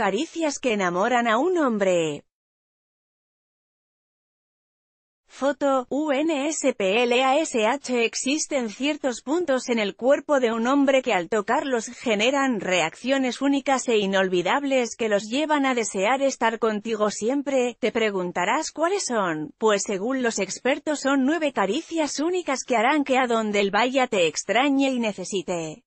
Caricias que enamoran a un hombre. Foto, UNSPLASH Existen ciertos puntos en el cuerpo de un hombre que al tocarlos generan reacciones únicas e inolvidables que los llevan a desear estar contigo siempre. Te preguntarás cuáles son, pues según los expertos son nueve caricias únicas que harán que a donde el vaya te extrañe y necesite.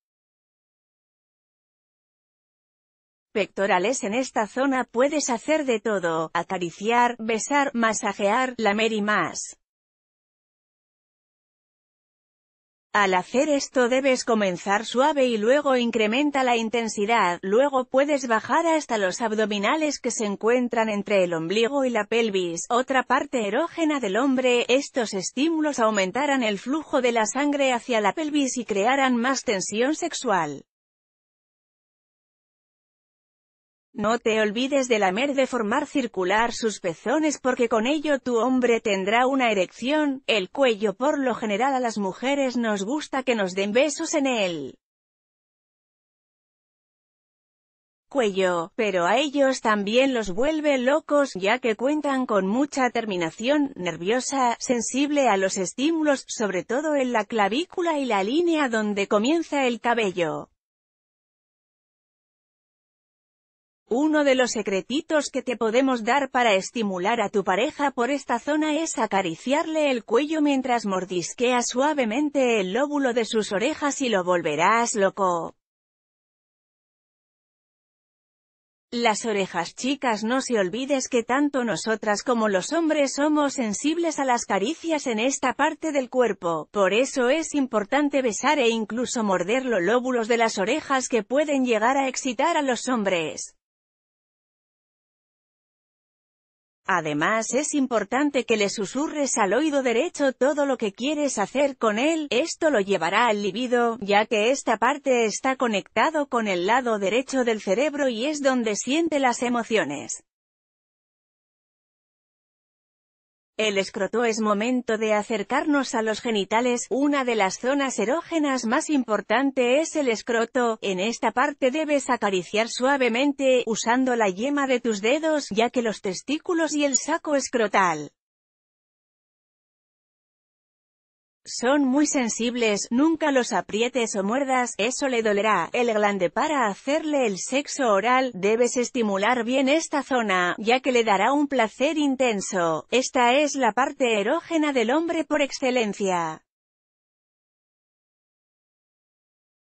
pectorales en esta zona puedes hacer de todo, acariciar, besar, masajear, lamer y más. Al hacer esto debes comenzar suave y luego incrementa la intensidad, luego puedes bajar hasta los abdominales que se encuentran entre el ombligo y la pelvis, otra parte erógena del hombre, estos estímulos aumentarán el flujo de la sangre hacia la pelvis y crearán más tensión sexual. No te olvides de lamer de formar circular sus pezones porque con ello tu hombre tendrá una erección, el cuello por lo general a las mujeres nos gusta que nos den besos en él. cuello, pero a ellos también los vuelve locos ya que cuentan con mucha terminación nerviosa, sensible a los estímulos, sobre todo en la clavícula y la línea donde comienza el cabello. Uno de los secretitos que te podemos dar para estimular a tu pareja por esta zona es acariciarle el cuello mientras mordisquea suavemente el lóbulo de sus orejas y lo volverás loco. Las orejas chicas no se olvides que tanto nosotras como los hombres somos sensibles a las caricias en esta parte del cuerpo, por eso es importante besar e incluso morder los lóbulos de las orejas que pueden llegar a excitar a los hombres. Además es importante que le susurres al oído derecho todo lo que quieres hacer con él, esto lo llevará al libido, ya que esta parte está conectado con el lado derecho del cerebro y es donde siente las emociones. El escroto es momento de acercarnos a los genitales, una de las zonas erógenas más importante es el escroto, en esta parte debes acariciar suavemente, usando la yema de tus dedos, ya que los testículos y el saco escrotal Son muy sensibles, nunca los aprietes o muerdas, eso le dolerá. El glande para hacerle el sexo oral, debes estimular bien esta zona, ya que le dará un placer intenso. Esta es la parte erógena del hombre por excelencia.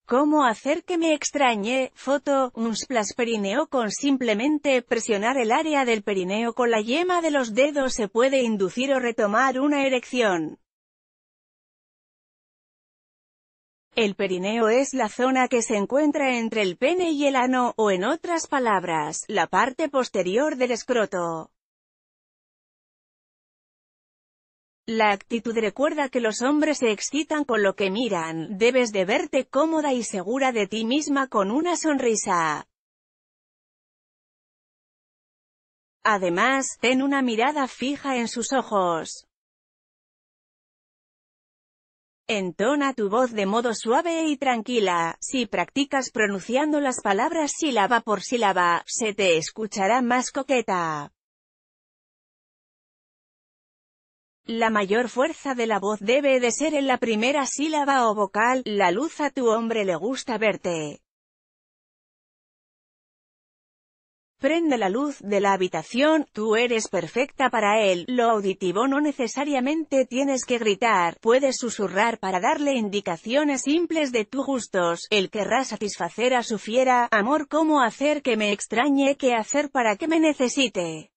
¿Cómo hacer que me extrañe? Foto, un splash perineo con simplemente presionar el área del perineo con la yema de los dedos se puede inducir o retomar una erección. El perineo es la zona que se encuentra entre el pene y el ano, o en otras palabras, la parte posterior del escroto. La actitud recuerda que los hombres se excitan con lo que miran, debes de verte cómoda y segura de ti misma con una sonrisa. Además, ten una mirada fija en sus ojos. Entona tu voz de modo suave y tranquila, si practicas pronunciando las palabras sílaba por sílaba, se te escuchará más coqueta. La mayor fuerza de la voz debe de ser en la primera sílaba o vocal, la luz a tu hombre le gusta verte. Prende la luz de la habitación, tú eres perfecta para él, lo auditivo no necesariamente tienes que gritar, puedes susurrar para darle indicaciones simples de tus gustos, él querrá satisfacer a su fiera, amor cómo hacer que me extrañe, qué hacer para que me necesite.